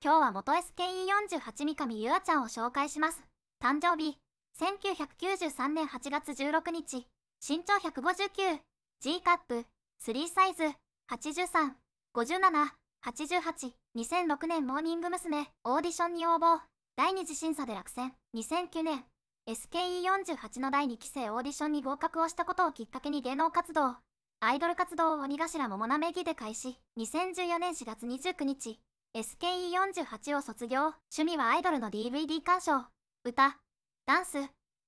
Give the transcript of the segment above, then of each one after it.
今日は元 SKE48 三上優愛ちゃんを紹介します。誕生日、1993年8月16日、身長 159G カップ、3サイズ、83、57、88、2006年モーニング娘。オーディションに応募、第二次審査で落選、2009年、SKE48 の第2期生オーディションに合格をしたことをきっかけに芸能活動、アイドル活動を鬼頭桃な名義で開始、2014年4月29日、SKE48 を卒業趣味はアイドルの DVD 鑑賞歌ダンス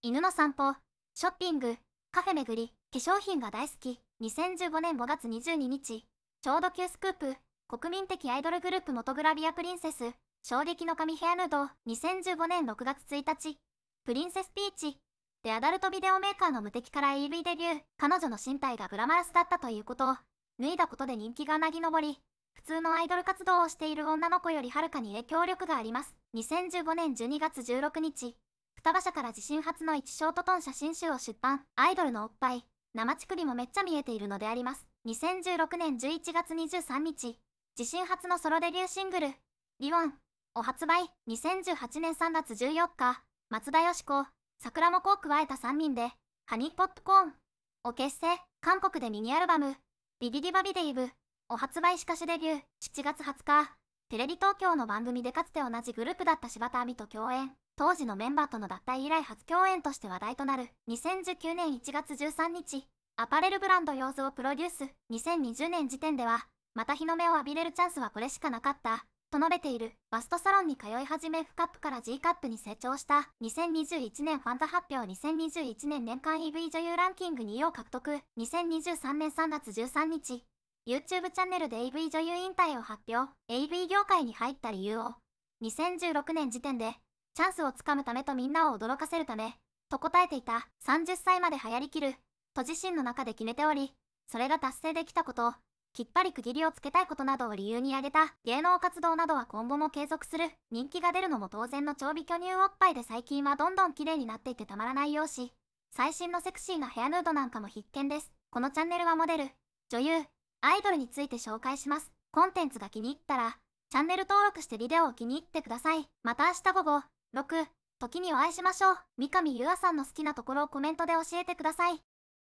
犬の散歩ショッピングカフェ巡り化粧品が大好き2015年5月22日ちょうど急スクープ国民的アイドルグループ元グラビアプリンセス衝撃の神ヘアヌード2015年6月1日プリンセスピーチでアダルトビデオメーカーの無敵から EV デビュー彼女の身体がグラマラスだったということを脱いだことで人気がなぎ登り普通のアイドル活動をしている女の子よりはるかに影響力があります。2015年12月16日、双葉社から自身初の1ショートトン写真集を出版。アイドルのおっぱい、生乳首もめっちゃ見えているのであります。2016年11月23日、自身初のソロデビューシングル、リオンを発売。2018年3月14日、松田よし子、桜も子を加えた3人で、ハニーポップコーンを結成。韓国でミニアルバム、ビビディバビデイブお発売しかしデビュー、7月20日、テレビ東京の番組でかつて同じグループだった柴田亜美と共演。当時のメンバーとの脱退以来初共演として話題となる2019年1月13日、アパレルブランド様子をプロデュース、2020年時点では、また日の目を浴びれるチャンスはこれしかなかった。と述べている、バストサロンに通い始め F カップから G カップに成長した、2021年ファンザ発表2021年年間 EV 女優ランキング2位を獲得、2023年3月13日、YouTube チャンネルで AV 女優引退を発表 AV 業界に入った理由を2016年時点でチャンスをつかむためとみんなを驚かせるためと答えていた30歳まで流行りきると自身の中で決めておりそれが達成できたこときっぱり区切りをつけたいことなどを理由に挙げた芸能活動などは今後も継続する人気が出るのも当然の長尾巨乳おっぱいで最近はどんどん綺麗になっていてたまらないようし最新のセクシーなヘアヌードなんかも必見ですこのチャンネルはモデル女優アイドルについて紹介します。コンテンツが気に入ったら、チャンネル登録してビデオを気に入ってください。また明日午後、6、時にお会いしましょう。三上ゆあさんの好きなところをコメントで教えてください。